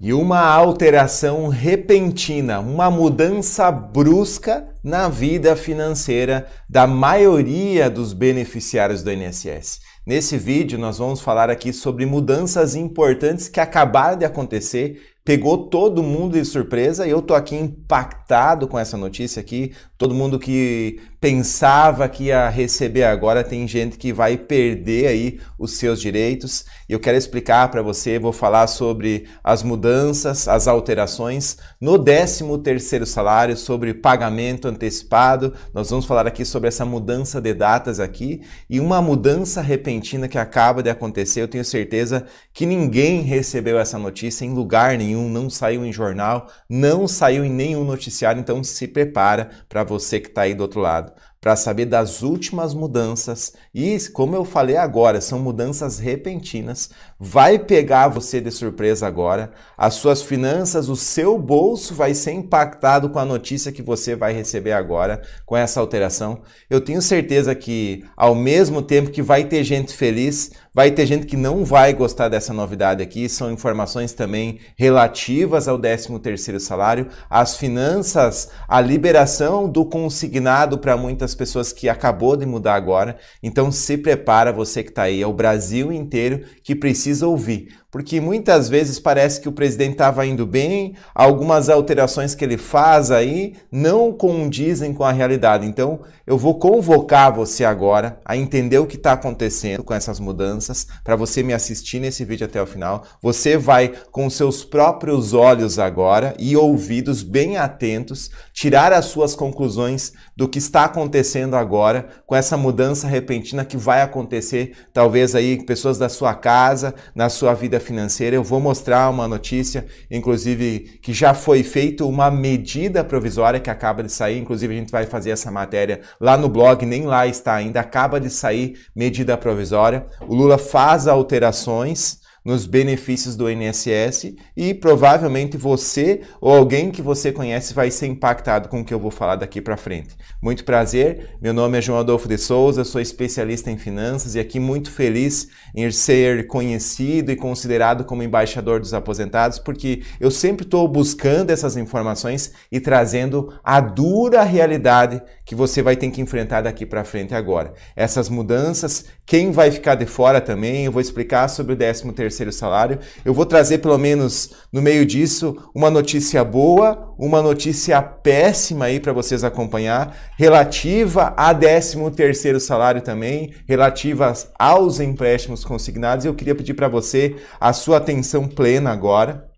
e uma alteração repentina, uma mudança brusca na vida financeira da maioria dos beneficiários do INSS. Nesse vídeo nós vamos falar aqui sobre mudanças importantes que acabaram de acontecer, pegou todo mundo de surpresa e eu tô aqui impactado com essa notícia aqui, Todo mundo que pensava que ia receber agora tem gente que vai perder aí os seus direitos. E eu quero explicar para você, vou falar sobre as mudanças, as alterações no 13º salário, sobre pagamento antecipado. Nós vamos falar aqui sobre essa mudança de datas aqui e uma mudança repentina que acaba de acontecer. Eu tenho certeza que ninguém recebeu essa notícia em lugar nenhum, não saiu em jornal, não saiu em nenhum noticiário, então se prepara para você que está aí do outro lado, para saber das últimas mudanças. E, como eu falei agora, são mudanças repentinas. Vai pegar você de surpresa agora. As suas finanças, o seu bolso vai ser impactado com a notícia que você vai receber agora, com essa alteração. Eu tenho certeza que, ao mesmo tempo que vai ter gente feliz, Vai ter gente que não vai gostar dessa novidade aqui, são informações também relativas ao 13º salário, às finanças, à liberação do consignado para muitas pessoas que acabou de mudar agora. Então se prepara você que está aí, é o Brasil inteiro que precisa ouvir porque muitas vezes parece que o presidente estava indo bem, algumas alterações que ele faz aí não condizem com a realidade. Então, eu vou convocar você agora a entender o que está acontecendo com essas mudanças, para você me assistir nesse vídeo até o final. Você vai com seus próprios olhos agora e ouvidos bem atentos tirar as suas conclusões do que está acontecendo agora com essa mudança repentina que vai acontecer, talvez aí pessoas da sua casa, na sua vida financeira. Eu vou mostrar uma notícia, inclusive que já foi feita uma medida provisória que acaba de sair, inclusive a gente vai fazer essa matéria lá no blog, nem lá está ainda, acaba de sair medida provisória. O Lula faz alterações nos benefícios do INSS e provavelmente você ou alguém que você conhece vai ser impactado com o que eu vou falar daqui para frente. Muito prazer, meu nome é João Adolfo de Souza, sou especialista em finanças e aqui muito feliz em ser conhecido e considerado como embaixador dos aposentados, porque eu sempre estou buscando essas informações e trazendo a dura realidade que você vai ter que enfrentar daqui para frente agora. Essas mudanças, quem vai ficar de fora também, eu vou explicar sobre o 13 terceiro salário. Eu vou trazer, pelo menos no meio disso, uma notícia boa, uma notícia péssima aí para vocês acompanhar, relativa a 13 terceiro salário também, relativas aos empréstimos consignados. Eu queria pedir para você a sua atenção plena agora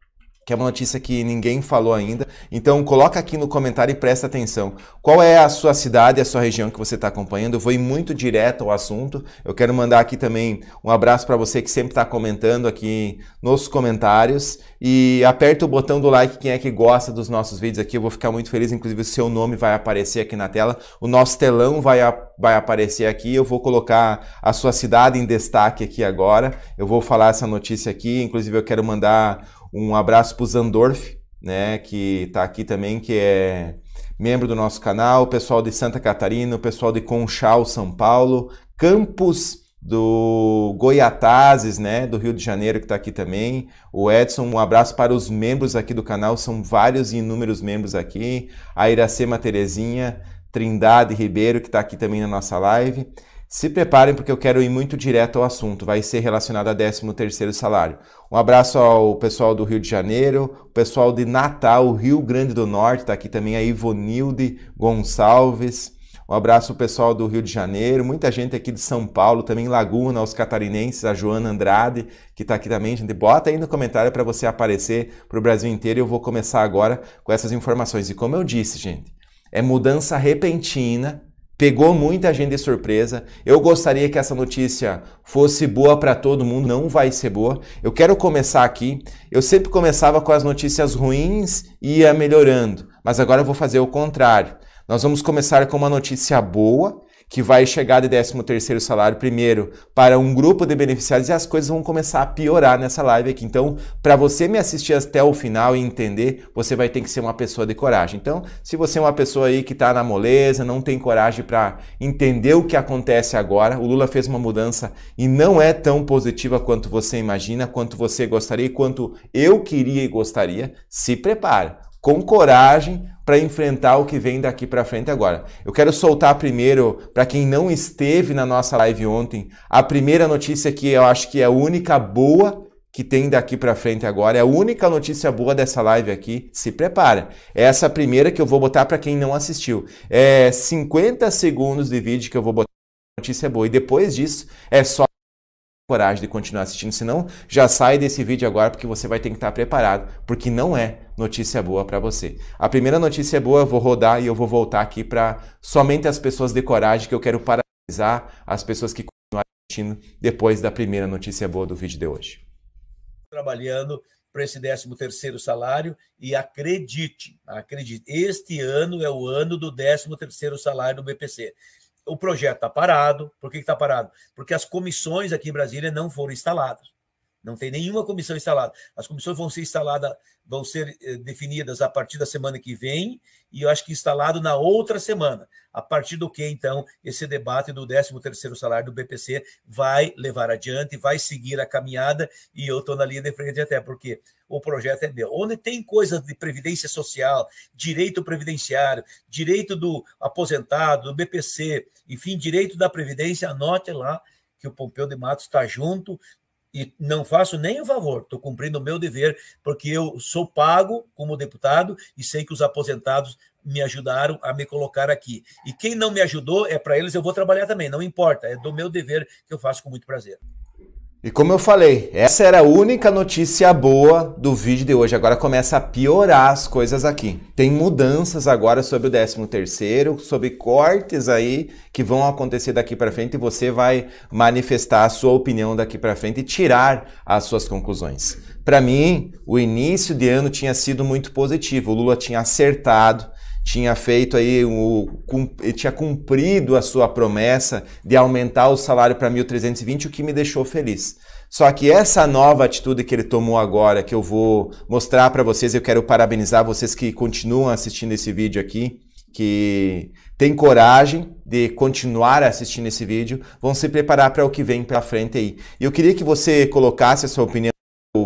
que é uma notícia que ninguém falou ainda. Então coloca aqui no comentário e presta atenção. Qual é a sua cidade, a sua região que você está acompanhando? Eu vou ir muito direto ao assunto. Eu quero mandar aqui também um abraço para você que sempre está comentando aqui nos comentários. E aperta o botão do like quem é que gosta dos nossos vídeos aqui. Eu vou ficar muito feliz. Inclusive o seu nome vai aparecer aqui na tela. O nosso telão vai, vai aparecer aqui. Eu vou colocar a sua cidade em destaque aqui agora. Eu vou falar essa notícia aqui. Inclusive eu quero mandar um abraço para o Zandorf, né, que está aqui também, que é membro do nosso canal, o pessoal de Santa Catarina, o pessoal de Conchal, São Paulo, Campos do Goiatazes, né, do Rio de Janeiro, que está aqui também. O Edson, um abraço para os membros aqui do canal, são vários e inúmeros membros aqui. A Iracema Terezinha, Trindade Ribeiro, que está aqui também na nossa live. Se preparem porque eu quero ir muito direto ao assunto, vai ser relacionado a 13º salário. Um abraço ao pessoal do Rio de Janeiro, o pessoal de Natal, Rio Grande do Norte, está aqui também a Ivonilde Gonçalves. Um abraço ao pessoal do Rio de Janeiro, muita gente aqui de São Paulo, também Laguna, os catarinenses, a Joana Andrade, que está aqui também. Gente, bota aí no comentário para você aparecer para o Brasil inteiro eu vou começar agora com essas informações. E como eu disse, gente, é mudança repentina Pegou muita gente de surpresa. Eu gostaria que essa notícia fosse boa para todo mundo, não vai ser boa. Eu quero começar aqui. Eu sempre começava com as notícias ruins e ia melhorando, mas agora eu vou fazer o contrário. Nós vamos começar com uma notícia boa que vai chegar de 13 terceiro salário primeiro para um grupo de beneficiários e as coisas vão começar a piorar nessa live aqui. Então, para você me assistir até o final e entender, você vai ter que ser uma pessoa de coragem. Então, se você é uma pessoa aí que está na moleza, não tem coragem para entender o que acontece agora, o Lula fez uma mudança e não é tão positiva quanto você imagina, quanto você gostaria e quanto eu queria e gostaria, se prepare com coragem para enfrentar o que vem daqui para frente agora. Eu quero soltar primeiro, para quem não esteve na nossa live ontem, a primeira notícia que eu acho que é a única boa que tem daqui para frente agora. É a única notícia boa dessa live aqui. Se prepara. É essa primeira que eu vou botar para quem não assistiu. É 50 segundos de vídeo que eu vou botar. Notícia boa. E depois disso é só coragem de continuar assistindo, senão já sai desse vídeo agora porque você vai ter que estar preparado, porque não é notícia boa para você. A primeira notícia é boa eu vou rodar e eu vou voltar aqui para somente as pessoas de coragem que eu quero paralisar as pessoas que continuam assistindo depois da primeira notícia boa do vídeo de hoje. Trabalhando para esse 13 terceiro salário e acredite, acredite, este ano é o ano do 13 terceiro salário do BPC o projeto está parado. Por que está parado? Porque as comissões aqui em Brasília não foram instaladas. Não tem nenhuma comissão instalada. As comissões vão ser instaladas, vão ser eh, definidas a partir da semana que vem, e eu acho que instalado na outra semana. A partir do que, então, esse debate do 13o salário do BPC vai levar adiante, vai seguir a caminhada, e eu estou na linha de frente até, porque o projeto é meu. Onde tem coisa de previdência social, direito previdenciário, direito do aposentado, do BPC, enfim, direito da Previdência, anote lá que o Pompeu de Matos está junto, e não faço nem o favor, estou cumprindo o meu dever, porque eu sou pago como deputado e sei que os aposentados me ajudaram a me colocar aqui. E quem não me ajudou, é para eles, eu vou trabalhar também, não importa, é do meu dever que eu faço com muito prazer. E como eu falei, essa era a única notícia boa do vídeo de hoje. Agora começa a piorar as coisas aqui. Tem mudanças agora sobre o 13 terceiro, sobre cortes aí que vão acontecer daqui para frente e você vai manifestar a sua opinião daqui para frente e tirar as suas conclusões. Para mim, o início de ano tinha sido muito positivo. O Lula tinha acertado tinha feito aí o, cum, tinha cumprido a sua promessa de aumentar o salário para 1.320, o que me deixou feliz. Só que essa nova atitude que ele tomou agora, que eu vou mostrar para vocês, eu quero parabenizar vocês que continuam assistindo esse vídeo aqui, que tem coragem de continuar assistindo esse vídeo, vão se preparar para o que vem para frente aí. E eu queria que você colocasse a sua opinião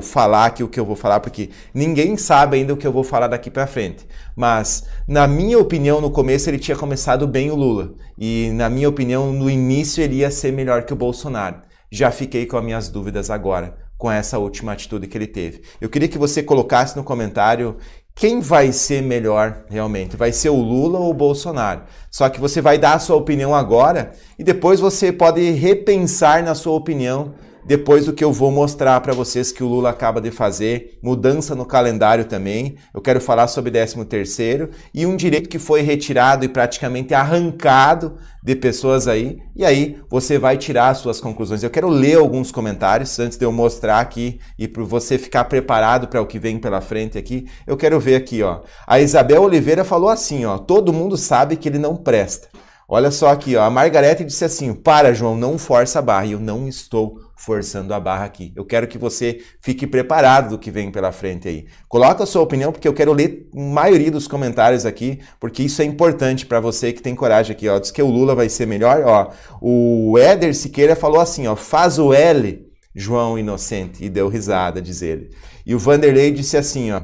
falar aqui o que eu vou falar, porque ninguém sabe ainda o que eu vou falar daqui para frente. Mas, na minha opinião, no começo ele tinha começado bem o Lula. E, na minha opinião, no início ele ia ser melhor que o Bolsonaro. Já fiquei com as minhas dúvidas agora, com essa última atitude que ele teve. Eu queria que você colocasse no comentário quem vai ser melhor realmente? Vai ser o Lula ou o Bolsonaro? Só que você vai dar a sua opinião agora e depois você pode repensar na sua opinião depois do que eu vou mostrar para vocês que o Lula acaba de fazer, mudança no calendário também. Eu quero falar sobre 13º e um direito que foi retirado e praticamente arrancado de pessoas aí, e aí você vai tirar as suas conclusões. Eu quero ler alguns comentários antes de eu mostrar aqui e para você ficar preparado para o que vem pela frente aqui. Eu quero ver aqui, ó. A Isabel Oliveira falou assim, ó: "Todo mundo sabe que ele não presta. Olha só aqui, ó. a Margarete disse assim: Para, João, não força a barra. E eu não estou forçando a barra aqui. Eu quero que você fique preparado do que vem pela frente aí. Coloca a sua opinião, porque eu quero ler a maioria dos comentários aqui, porque isso é importante para você que tem coragem aqui. Ó. Diz que o Lula vai ser melhor. Ó. O Éder Siqueira falou assim: ó, Faz o L, João Inocente. E deu risada, diz ele. E o Vanderlei disse assim: ó,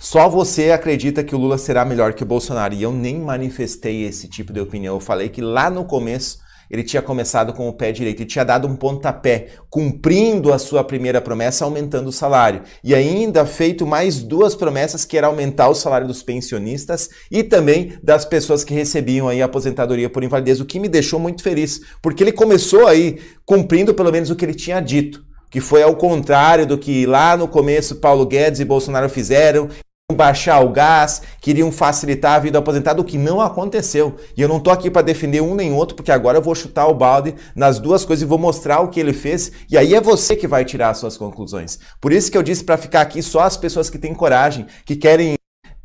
só você acredita que o Lula será melhor que o Bolsonaro. E eu nem manifestei esse tipo de opinião. Eu falei que lá no começo ele tinha começado com o pé direito e tinha dado um pontapé, cumprindo a sua primeira promessa, aumentando o salário. E ainda feito mais duas promessas, que era aumentar o salário dos pensionistas e também das pessoas que recebiam aí a aposentadoria por invalidez, o que me deixou muito feliz, porque ele começou aí cumprindo pelo menos o que ele tinha dito. Que foi ao contrário do que lá no começo Paulo Guedes e Bolsonaro fizeram baixar o gás, queriam facilitar a vida do aposentado, o que não aconteceu. E eu não tô aqui para defender um nem outro, porque agora eu vou chutar o balde nas duas coisas e vou mostrar o que ele fez, e aí é você que vai tirar as suas conclusões. Por isso que eu disse para ficar aqui só as pessoas que têm coragem, que querem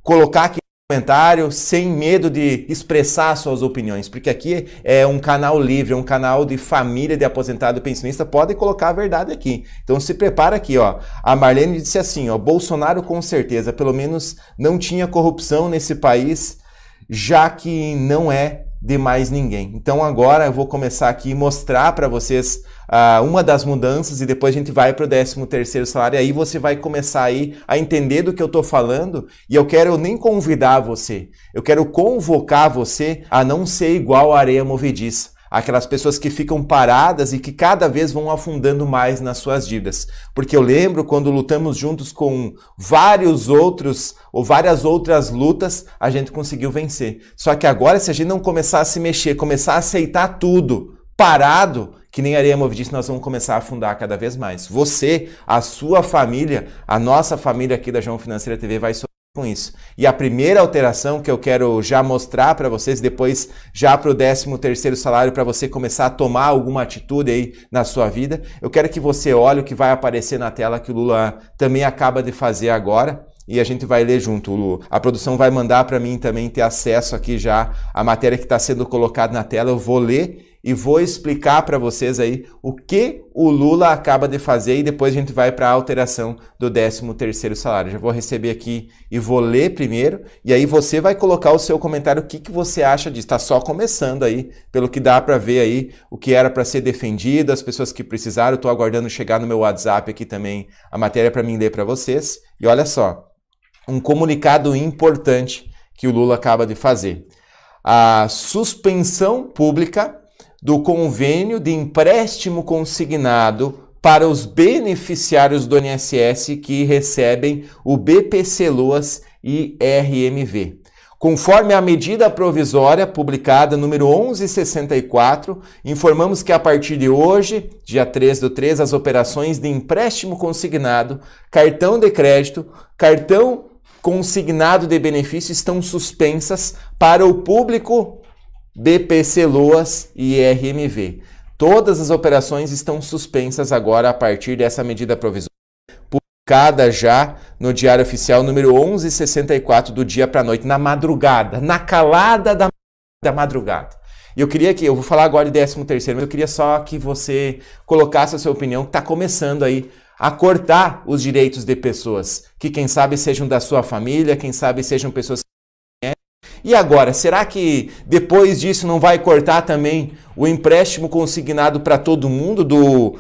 colocar aqui comentário, sem medo de expressar suas opiniões, porque aqui é um canal livre, é um canal de família de aposentado pensionista, pode colocar a verdade aqui. Então se prepara aqui, ó. A Marlene disse assim, ó, Bolsonaro com certeza, pelo menos não tinha corrupção nesse país, já que não é de mais ninguém. Então agora eu vou começar aqui mostrar para vocês uh, uma das mudanças e depois a gente vai para o 13 terceiro salário. Aí você vai começar aí a entender do que eu estou falando e eu quero nem convidar você, eu quero convocar você a não ser igual a areia movediça aquelas pessoas que ficam paradas e que cada vez vão afundando mais nas suas dívidas. Porque eu lembro quando lutamos juntos com vários outros ou várias outras lutas, a gente conseguiu vencer. Só que agora, se a gente não começar a se mexer, começar a aceitar tudo parado, que nem areia movediça, nós vamos começar a afundar cada vez mais. Você, a sua família, a nossa família aqui da João Financeira TV vai sofrer com isso. E a primeira alteração que eu quero já mostrar para vocês, depois já para o 13 terceiro salário, para você começar a tomar alguma atitude aí na sua vida, eu quero que você olhe o que vai aparecer na tela que o Lula também acaba de fazer agora. E a gente vai ler junto, Lu. A produção vai mandar para mim também ter acesso aqui já à matéria que está sendo colocada na tela. Eu vou ler e vou explicar para vocês aí o que o Lula acaba de fazer e depois a gente vai para a alteração do 13º salário. Já vou receber aqui e vou ler primeiro e aí você vai colocar o seu comentário o que, que você acha disso. Está só começando aí, pelo que dá para ver aí o que era para ser defendido, as pessoas que precisaram. Estou aguardando chegar no meu WhatsApp aqui também a matéria para mim ler para vocês. E olha só, um comunicado importante que o Lula acaba de fazer. A suspensão pública do convênio de empréstimo consignado para os beneficiários do INSS que recebem o BPC Loas e RMV. Conforme a medida provisória publicada número 1164, informamos que a partir de hoje, dia 3 do 3, as operações de empréstimo consignado, cartão de crédito, cartão consignado de benefício estão suspensas para o público BPC Loas e RMV. Todas as operações estão suspensas agora a partir dessa medida provisória, publicada já no Diário Oficial número 1164 do dia para noite, na madrugada, na calada da, da madrugada. E eu queria que, eu vou falar agora de 13 terceiro, mas eu queria só que você colocasse a sua opinião, que está começando aí a cortar os direitos de pessoas, que quem sabe sejam da sua família, quem sabe sejam pessoas que e agora, será que depois disso não vai cortar também o empréstimo consignado para todo mundo do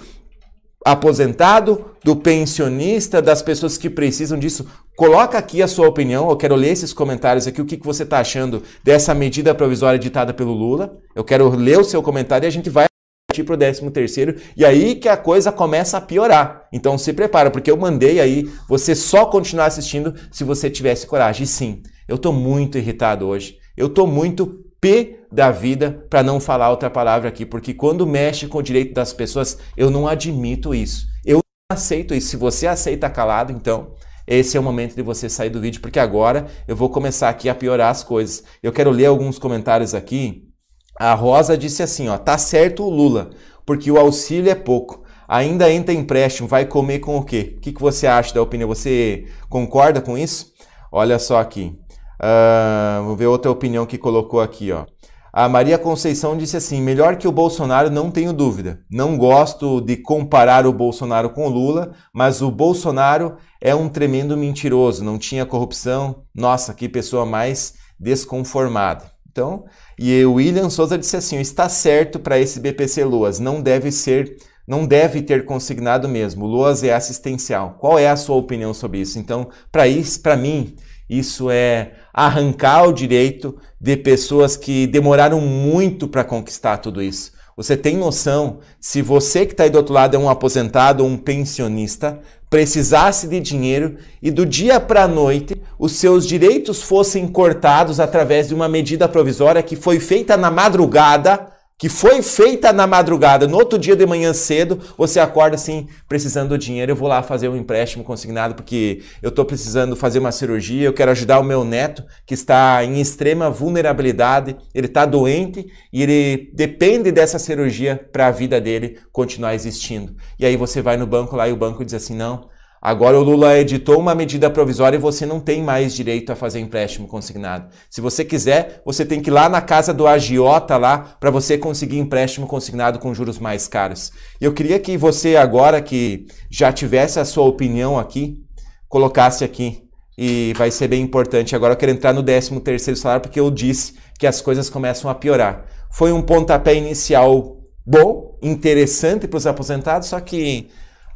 aposentado, do pensionista, das pessoas que precisam disso? Coloca aqui a sua opinião, eu quero ler esses comentários aqui, o que, você está achando dessa medida provisória ditada pelo Lula. Eu quero ler o seu comentário e a gente vai partir para o 13 terceiro e aí que a coisa começa a piorar. Então se prepara, porque eu mandei aí você só continuar assistindo se você tivesse coragem. E sim, eu estou muito irritado hoje. Eu estou muito P da vida para não falar outra palavra aqui, porque quando mexe com o direito das pessoas, eu não admito isso. Eu não aceito isso. Se você aceita calado, então esse é o momento de você sair do vídeo, porque agora eu vou começar aqui a piorar as coisas. Eu quero ler alguns comentários aqui. A Rosa disse assim, ó, tá certo o Lula, porque o auxílio é pouco ainda entra empréstimo, vai comer com o quê? O que, que você acha da opinião? Você concorda com isso? Olha só aqui vamos ah, vou ver outra opinião que colocou aqui, ó. A Maria Conceição disse assim: melhor que o Bolsonaro, não tenho dúvida. Não gosto de comparar o Bolsonaro com o Lula, mas o Bolsonaro é um tremendo mentiroso, não tinha corrupção. Nossa, que pessoa mais desconformada. Então, e o William Souza disse assim: está certo para esse BPC Luas, não deve ser, não deve ter consignado mesmo. Luas é assistencial. Qual é a sua opinião sobre isso? Então, para isso, para mim, isso é arrancar o direito de pessoas que demoraram muito para conquistar tudo isso. Você tem noção, se você que está aí do outro lado é um aposentado ou um pensionista, precisasse de dinheiro e do dia para a noite os seus direitos fossem cortados através de uma medida provisória que foi feita na madrugada que foi feita na madrugada, no outro dia de manhã cedo, você acorda assim, precisando do dinheiro, eu vou lá fazer um empréstimo consignado porque eu estou precisando fazer uma cirurgia, eu quero ajudar o meu neto que está em extrema vulnerabilidade, ele está doente e ele depende dessa cirurgia para a vida dele continuar existindo. E aí você vai no banco lá e o banco diz assim, não, Agora o Lula editou uma medida provisória e você não tem mais direito a fazer empréstimo consignado. Se você quiser, você tem que ir lá na casa do agiota lá para você conseguir empréstimo consignado com juros mais caros. eu queria que você agora que já tivesse a sua opinião aqui, colocasse aqui e vai ser bem importante. Agora eu quero entrar no 13 terceiro salário porque eu disse que as coisas começam a piorar. Foi um pontapé inicial bom, interessante para os aposentados, só que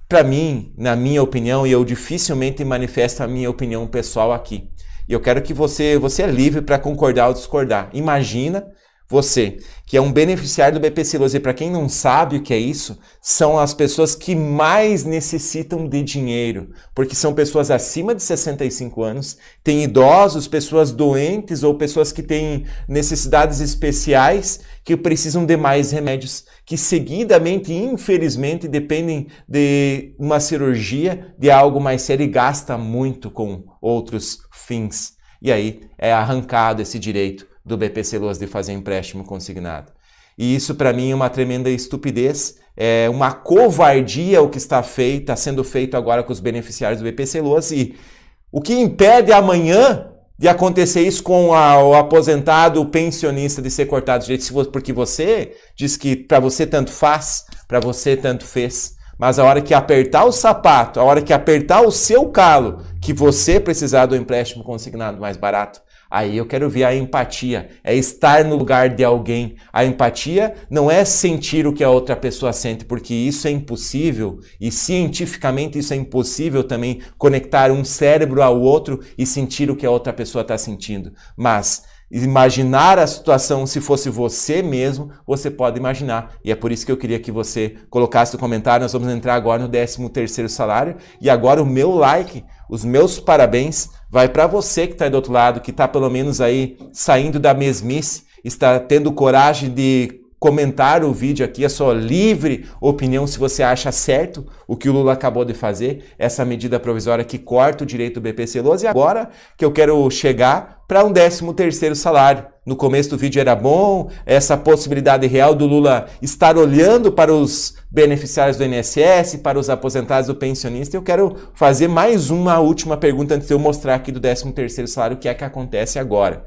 para mim, na minha opinião, e eu dificilmente manifesto a minha opinião pessoal aqui. E eu quero que você, você é livre para concordar ou discordar. Imagina você, que é um beneficiário do BPC e para quem não sabe o que é isso, são as pessoas que mais necessitam de dinheiro, porque são pessoas acima de 65 anos, tem idosos, pessoas doentes ou pessoas que têm necessidades especiais que precisam de mais remédios, que seguidamente, infelizmente, dependem de uma cirurgia, de algo mais sério e gasta muito com outros fins. E aí é arrancado esse direito do BPC Loas de fazer empréstimo consignado. E isso para mim é uma tremenda estupidez, é uma covardia o que está feito, está sendo feito agora com os beneficiários do BPC Loas e o que impede amanhã de acontecer isso com a, o aposentado, o pensionista de ser cortado de jeito porque você diz que para você tanto faz, para você tanto fez. Mas a hora que apertar o sapato, a hora que apertar o seu calo, que você precisar do empréstimo consignado mais barato, Aí eu quero ver a empatia, é estar no lugar de alguém. A empatia não é sentir o que a outra pessoa sente, porque isso é impossível e cientificamente isso é impossível também conectar um cérebro ao outro e sentir o que a outra pessoa está sentindo. Mas imaginar a situação se fosse você mesmo, você pode imaginar. E é por isso que eu queria que você colocasse o comentário. Nós vamos entrar agora no 13 terceiro salário e agora o meu like, os meus parabéns Vai para você que está do outro lado, que está pelo menos aí saindo da mesmice, está tendo coragem de comentar o vídeo aqui, a é sua livre opinião se você acha certo o que o Lula acabou de fazer, essa medida provisória que corta o direito do BPC-12. E agora que eu quero chegar para um 13 terceiro salário. No começo do vídeo era bom, essa possibilidade real do Lula estar olhando para os beneficiários do INSS, para os aposentados do pensionista. Eu quero fazer mais uma última pergunta antes de eu mostrar aqui do 13 terceiro salário o que é que acontece agora.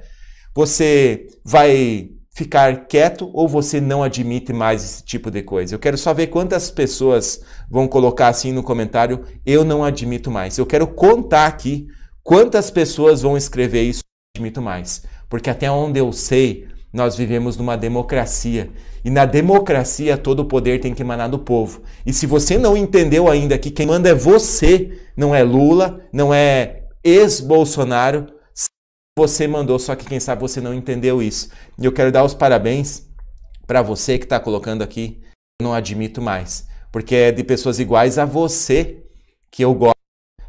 Você vai ficar quieto ou você não admite mais esse tipo de coisa? Eu quero só ver quantas pessoas vão colocar assim no comentário: eu não admito mais. Eu quero contar aqui quantas pessoas vão escrever isso, eu não admito mais. Porque até onde eu sei, nós vivemos numa democracia. E na democracia todo o poder tem que emanar do povo. E se você não entendeu ainda que quem manda é você, não é Lula, não é ex-Bolsonaro, você mandou, só que quem sabe você não entendeu isso. E eu quero dar os parabéns para você que está colocando aqui. Eu não admito mais, porque é de pessoas iguais a você que eu gosto,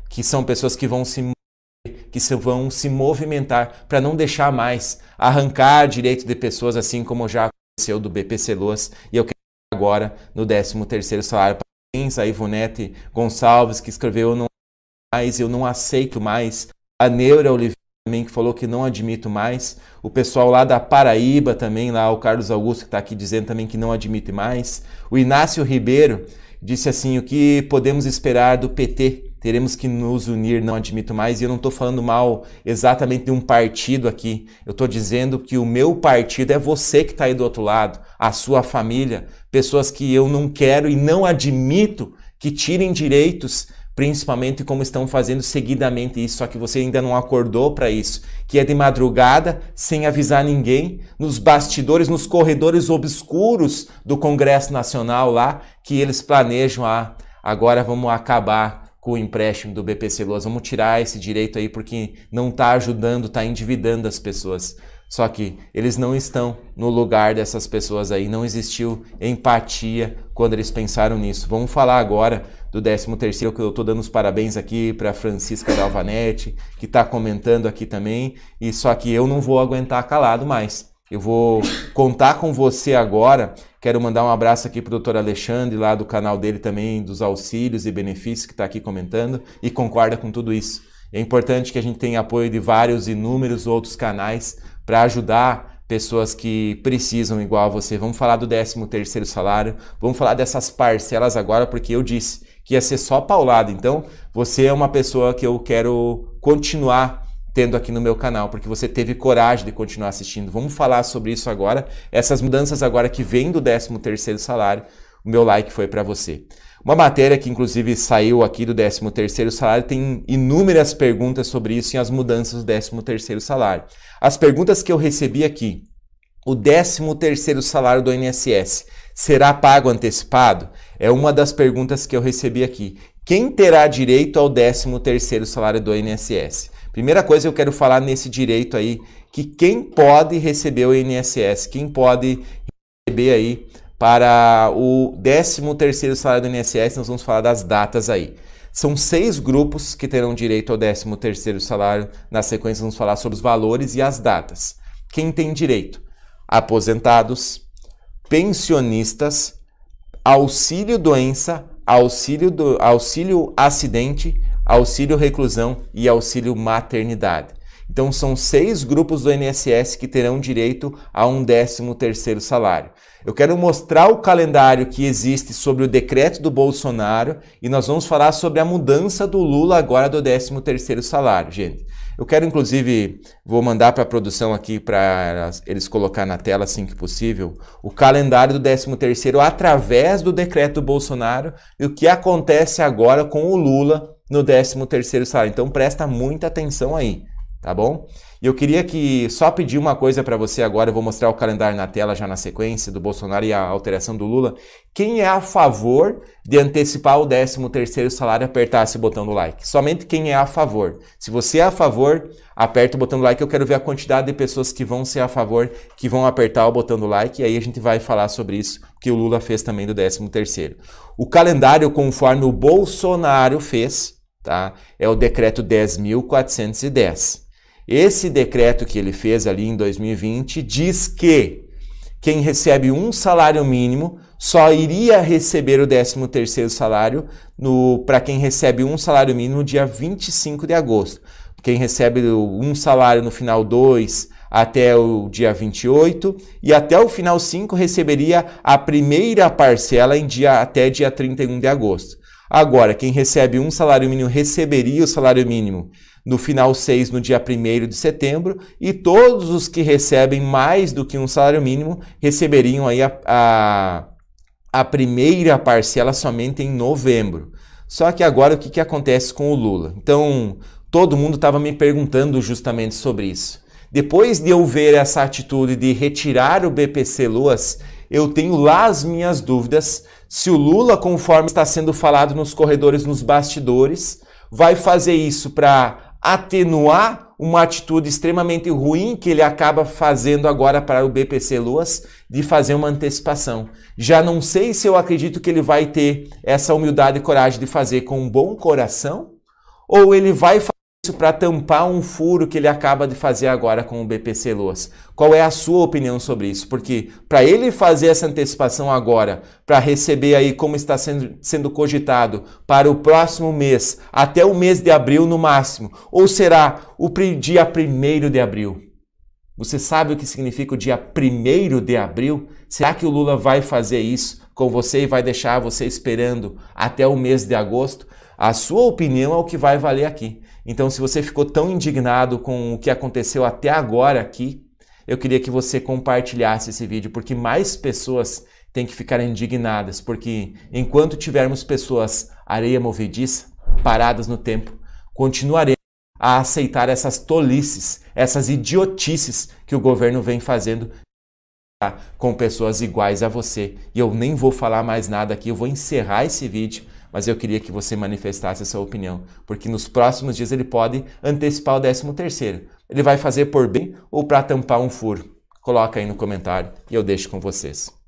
que são pessoas que vão se que se vão se movimentar para não deixar mais arrancar direito de pessoas assim como já aconteceu do BPC Loas. E eu quero agora no 13 terceiro salário parabéns a Ivonete Gonçalves que escreveu eu não mais eu não aceito mais a Neura Oliveira também que falou que não admito mais. O pessoal lá da Paraíba também, lá o Carlos Augusto que está aqui dizendo também que não admite mais. O Inácio Ribeiro disse assim: o que podemos esperar do PT? Teremos que nos unir, não admito mais. E eu não estou falando mal exatamente de um partido aqui. Eu estou dizendo que o meu partido é você que está aí do outro lado, a sua família, pessoas que eu não quero e não admito que tirem direitos principalmente como estão fazendo seguidamente isso, só que você ainda não acordou para isso, que é de madrugada, sem avisar ninguém, nos bastidores, nos corredores obscuros do Congresso Nacional lá, que eles planejam a ah, agora vamos acabar com o empréstimo do BPC Loas, vamos tirar esse direito aí porque não está ajudando, está endividando as pessoas. Só que eles não estão no lugar dessas pessoas aí, não existiu empatia quando eles pensaram nisso. Vamos falar agora do 13º, que eu estou dando os parabéns aqui para Francisca Galvanetti, que está comentando aqui também, e só que eu não vou aguentar calado mais. Eu vou contar com você agora Quero mandar um abraço aqui para o doutor Alexandre, lá do canal dele também, dos auxílios e benefícios, que está aqui comentando e concorda com tudo isso. É importante que a gente tenha apoio de vários inúmeros outros canais para ajudar pessoas que precisam igual a você. Vamos falar do 13º salário, vamos falar dessas parcelas agora, porque eu disse que ia ser só paulado. Então, você é uma pessoa que eu quero continuar tendo aqui no meu canal, porque você teve coragem de continuar assistindo. Vamos falar sobre isso agora. Essas mudanças agora que vêm do 13 terceiro salário, o meu like foi para você. Uma matéria que inclusive saiu aqui do 13 terceiro salário tem inúmeras perguntas sobre isso e as mudanças do 13 terceiro salário. As perguntas que eu recebi aqui. O 13 terceiro salário do INSS será pago antecipado? É uma das perguntas que eu recebi aqui. Quem terá direito ao 13º salário do INSS? Primeira coisa eu quero falar nesse direito aí, que quem pode receber o INSS, quem pode receber aí para o 13º salário do INSS, nós vamos falar das datas aí. São seis grupos que terão direito ao 13º salário. Na sequência vamos falar sobre os valores e as datas. Quem tem direito? Aposentados, pensionistas, auxílio doença, auxílio, do, auxílio acidente, auxílio reclusão e auxílio maternidade. Então são seis grupos do INSS que terão direito a um décimo terceiro salário. Eu quero mostrar o calendário que existe sobre o decreto do Bolsonaro e nós vamos falar sobre a mudança do Lula agora do décimo terceiro salário, gente. Eu quero, inclusive, vou mandar para a produção aqui para eles colocar na tela assim que possível o calendário do 13º através do decreto Bolsonaro e o que acontece agora com o Lula no 13º salário. Então presta muita atenção aí tá bom? E eu queria que só pedir uma coisa para você agora, eu vou mostrar o calendário na tela já na sequência do Bolsonaro e a alteração do Lula. Quem é a favor de antecipar o 13º salário, apertar esse botão do like. Somente quem é a favor. Se você é a favor, aperta o botão do like. Eu quero ver a quantidade de pessoas que vão ser a favor, que vão apertar o botão do like, e aí a gente vai falar sobre isso que o Lula fez também do 13º. O calendário conforme o Bolsonaro fez, tá? É o decreto 10410 esse decreto que ele fez ali em 2020 diz que quem recebe um salário mínimo só iria receber o 13º salário para quem recebe um salário mínimo no dia 25 de agosto. Quem recebe um salário no final 2 até o dia 28 e até o final 5 receberia a primeira parcela em dia até dia 31 de agosto. Agora, quem recebe um salário mínimo receberia o salário mínimo no final 6, no dia 1 de setembro, e todos os que recebem mais do que um salário mínimo receberiam aí a, a, a primeira parcela somente em novembro. Só que agora o que, que acontece com o Lula? Então, todo mundo estava me perguntando justamente sobre isso. Depois de eu ver essa atitude de retirar o BPC Luas, eu tenho lá as minhas dúvidas se o Lula, conforme está sendo falado nos corredores, nos bastidores, vai fazer isso para atenuar uma atitude extremamente ruim que ele acaba fazendo agora para o BPC Luas de fazer uma antecipação. Já não sei se eu acredito que ele vai ter essa humildade e coragem de fazer com um bom coração ou ele vai isso para tampar um furo que ele acaba de fazer agora com o BPC Loas. Qual é a sua opinião sobre isso? Porque para ele fazer essa antecipação agora, para receber aí como está sendo, sendo cogitado para o próximo mês, até o mês de abril no máximo, ou será o dia 1 de abril? Você sabe o que significa o dia 1 de abril? Será que o Lula vai fazer isso com você e vai deixar você esperando até o mês de agosto? A sua opinião é o que vai valer aqui. Então, se você ficou tão indignado com o que aconteceu até agora aqui, eu queria que você compartilhasse esse vídeo, porque mais pessoas têm que ficar indignadas, porque enquanto tivermos pessoas areia movediça, paradas no tempo, continuaremos a aceitar essas tolices, essas idiotices que o governo vem fazendo com pessoas iguais a você. E eu nem vou falar mais nada aqui, eu vou encerrar esse vídeo mas eu queria que você manifestasse a sua opinião, porque nos próximos dias ele pode antecipar o 13 terceiro. Ele vai fazer por bem ou para tampar um furo? Coloca aí no comentário e eu deixo com vocês.